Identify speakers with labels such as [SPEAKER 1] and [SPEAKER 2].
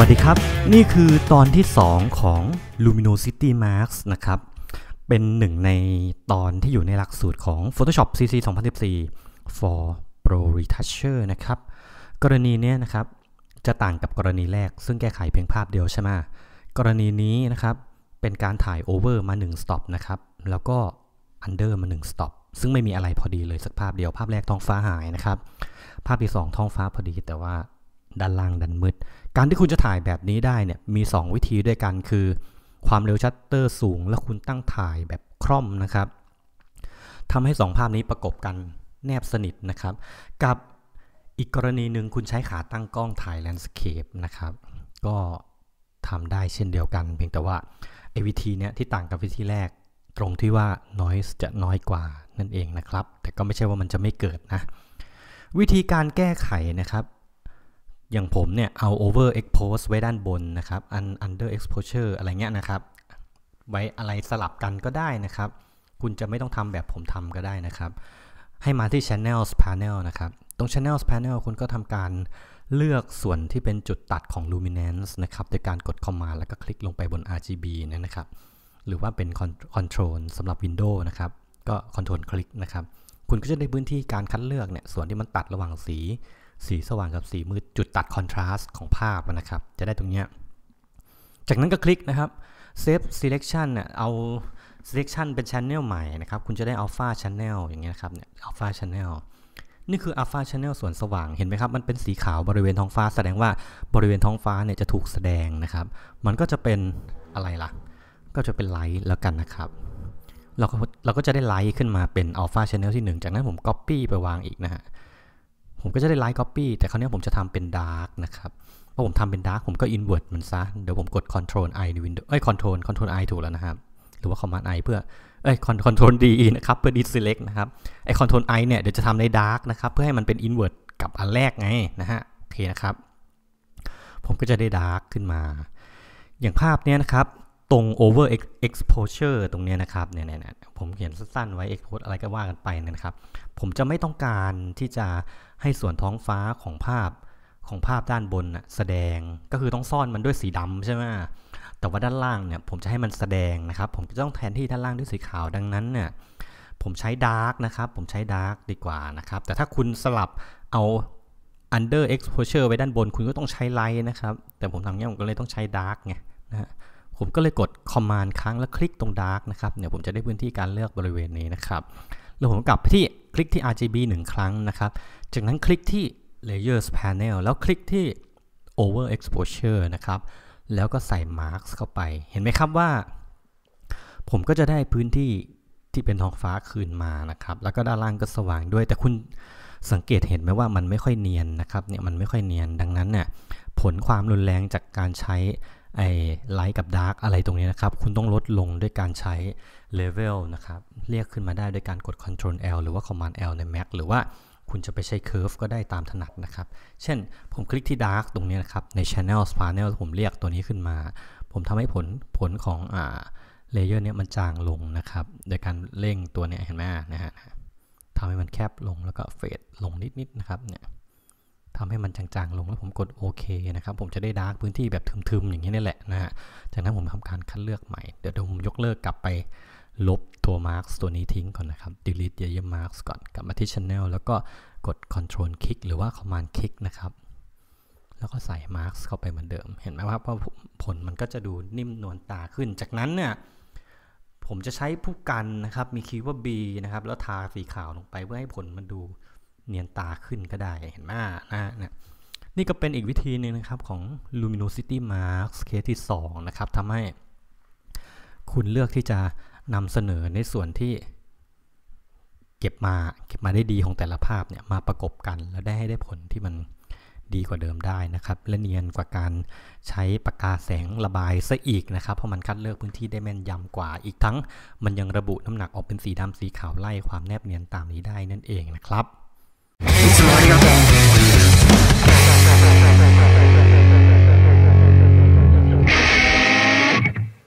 [SPEAKER 1] วัสดีครับ นี่คือตอนที่ 2 ของ Luminosity Max นะครับเป็นหนึ่งในตอนที่อยู่ในหลักสูตรของ Photoshop CC 2014 for Pro Retoucher นะครับกรณีนี้นะครับจะต่างกับกรณีแรก ซึ่งแก้ไขเพียงภาพเดียวใช่ไหมกรณีนี้นะครับเป็นการถ่าย Over มา 1 Stop นะครับแล้วก็ Under มา 1 Stop ซึ่งไม่มีอะไรพอดีเลยสักภาพเดียวภาพแรกท้องฟ้าหายนะครับ ภาพที่ 2 ท้องฟ้าพอดีแต่ว่าด้านล่างดันมืด การที่คุณจะถ่ายแบบนี้ได้เนี่ยมี 2 วิธีด้วยกันคือความเร็วชัตเตอร์สูง และคุณตั้งถ่ายแบบคร่อมนะครับทำให้ 2 ภาพนี้ประกบกันแนบสนิทนะครับ กับอีกกรณีหนึ่งคุณใช้ขาตั้งกล้องถ่ายแลนด์สเคปนะครับ ก็ทำได้เช่นเดียวกัน เพียงแต่ว่าไอ้วิธีเนี้ยที่ต่างกับวิธีแรกตรงที่ว่า noise จะน้อยกว่านั่นเองนะครับ แต่ก็ไม่ใช่ว่ามันจะไม่เกิดนะ วิธีการแก้ไขนะครับอย่างผมเนี่ยเอา over expose ไว้ด้านบนนะครับ under exposure อะไรเงี้ยนะครับ ไว้อะไรสลับกันก็ได้นะครับ คุณจะไม่ต้องทำแบบผมทำก็ได้นะครับ ให้มาที่ channels panel นะครับ ตรง channels panel คุณก็ทำการเลือกส่วนที่เป็นจุดตัดของ luminance นะครับโดยการกด command แล้วก็คลิกลงไปบน RGB นะครับ หรือว่าเป็น control สำหรับ Windows นะครับ ก็ control คลิกนะครับคุณก็จะได้พื้นที่การคัดเลือกเนี่ยส่วนที่มันตัดระหว่างสีสีสว่างกับสีมืดจุดตัดคอนทราสต์ของภาพนะครับ จะได้ตรงเนี้ยจากนั้นก็คลิกนะครับเซฟเซเลคชันเนี่ยเอาเซเลคชันเป็นชั้น n นลใหม่นะครับ คุณจะได้อัลฟาชั้น n นลอย่างเงี้ยครับเนี่ยอัลฟาชั้น n นลนี่คืออัลฟาชั้น n นลส่วนสว่างเห็นไหมครับ มันเป็นสีขาวบริเวณท้องฟ้า แสดงว่าบริเวณท้องฟ้าเนี่ยจะถูกแสดงนะครับ มันก็จะเป็นอะไรล่ะ ก็จะเป็นไลท์แล้วกันนะครับ เราก็เราก็จะได้ไลท์ขึ้นมาเป็นอัลฟาชั้น n นลที่ 1 จากนั้นผม copy ไปวางอีกนะฮะผมก็จะได้ไลท์ก๊อปปี้แต่คราวนี้ผมจะทำเป็นดาร์กนะครับพอผมทำเป็นดาร์กผมก็อินเวอร์ตมันซะเดี๋ยวผมกด Control I ในวินโดว์เอ้ย Control Control I ถูกแล้วนะครับ หรือว่า Command I เพื่อเอ้ย Control D นะครับ เพื่อ deselect นะครับไอ้ Control I เนี่ยเดี๋ยวจะทำในดาร์กนะครับ เพื่อให้มันเป็นอินเวอร์ตกับอันแรกไงนะฮะโอเคนะครับ ผมก็จะได้ดาร์กขึ้นมา อย่างภาพเนี้ยนะครับตรง over exposure ตรงนี้นะครับเนี่ยผมเขียนสั้นๆไว้ expose อะไรก็ว่ากันไปนะครับ ผมจะไม่ต้องการที่จะให้ส่วนท้องฟ้าของภาพของภาพด้านบนแสดงก็คือต้องซ่อนมันด้วยสีดำใช่ไหมแต่ว่าด้านล่างเนี่ยผมจะให้มันแสดงนะครับผมจะต้องแทนที่ด้านล่างด้วยสีขาวดังนั้นเนี่ยผมใช้ดาร์กนะครับผมใช้ดาร์กดีกว่านะครับ แต่ถ้าคุณสลับเอา under exposure ไว้ด้านบนคุณก็ต้องใช้ไลท์นะครับแต่ผมทำเงี้ยผมก็เลยต้องใช้ดาร์กไงนะผมก็เลยกด Command ค้างแล้วคลิกตรง Dark นะครับ เดี๋ยวผมจะได้พื้นที่การเลือกบริเวณนี้นะครับ แล้วผมกลับไปที่คลิกที่ RGB 1 ครั้งนะครับ จากนั้นคลิกที่ Layers Panel แล้วคลิกที่ Over Exposure นะครับ แล้วก็ใส่ Mark เข้าไป เห็นไหมครับว่า ผมก็จะได้พื้นที่ที่เป็นท้องฟ้าคืนมานะครับ แล้วก็ด้านล่างก็สว่างด้วย แต่คุณสังเกตเห็นไหมว่ามันไม่ค่อยเนียนนะครับ เนี่ยมันไม่ค่อยเนียน ดังนั้นเนี่ยผลความรุนแรงจากการใช้ไอไลท์กับดาร์กอะไรตรงนี้นะครับ คุณต้องลดลงด้วยการใช้เลเวลนะครับ เรียกขึ้นมาได้ด้วยการกด Ctrl L หรือว่า Command L ใน Mac หรือว่าคุณจะไปใช้ Curve ก็ได้ตามถนัดนะครับ เช่นผมคลิกที่ Dark ตรงนี้นะครับ ใน Channel Panel ผมเรียกตัวนี้ขึ้นมา ผมทำให้ผลผลของอ่าเลเยอร์เนี้ยมันจางลงนะครับโดยการเร่งตัวเนี้ยเห็นไหมนะฮะทำให้มันแคบลงแล้วก็เฟดลงนิดๆนะครับเนี่ยทำให้มันจางๆ ลงแล้วผมกดโอเคนะครับ ผมจะได้ดาร์กพื้นที่แบบทึมๆ อย่างนี้นี่แหละนะฮะ จากนั้นผมทำการคัดเลือกใหม่ เดี๋ยวผมยกเลิกกลับไปลบตัว marks ตัวนี้ทิ้งก่อนนะครับ delete ย a y e r marks ก่อน กลับมาที่ channel แล้วก็กด control click หรือว่า command click นะครับ แล้วก็ใส่ marks เข้าไปเหมือนเดิม เห็นไหมว่าผลมันก็จะดูนิ่มนวลตาขึ้น จากนั้นเนี่ยผมจะใช้ผู้กันนะครับมีคีย์ว่า b นะครับแล้วทาสีขาวลงไปเพื่อให้ผลมันดูเนียนตาขึ้นก็ได้ เห็นไหมนะฮะนี่ก็เป็นอีกวิธีหนึ่งนะครับของ luminosity mask เคสที่2นะครับ ทำให้คุณเลือกที่จะนำเสนอในส่วนที่เก็บมาเก็บมาได้ดีของแต่ละภาพเนี่ยมาประกบกันแล้วได้ให้ได้ผลที่มันดีกว่าเดิมได้นะครับ และเนียนกว่าการใช้ปากกาแสงระบายซะอีกนะครับ เพราะมันคัดเลือกพื้นที่ได้แม่นยำกว่า อีกทั้งมันยังระบุน้ำหนักออกเป็นสีดำสีขาวไล่ความแนบเนียนตามนี้ได้นั่นเองนะครับありがとう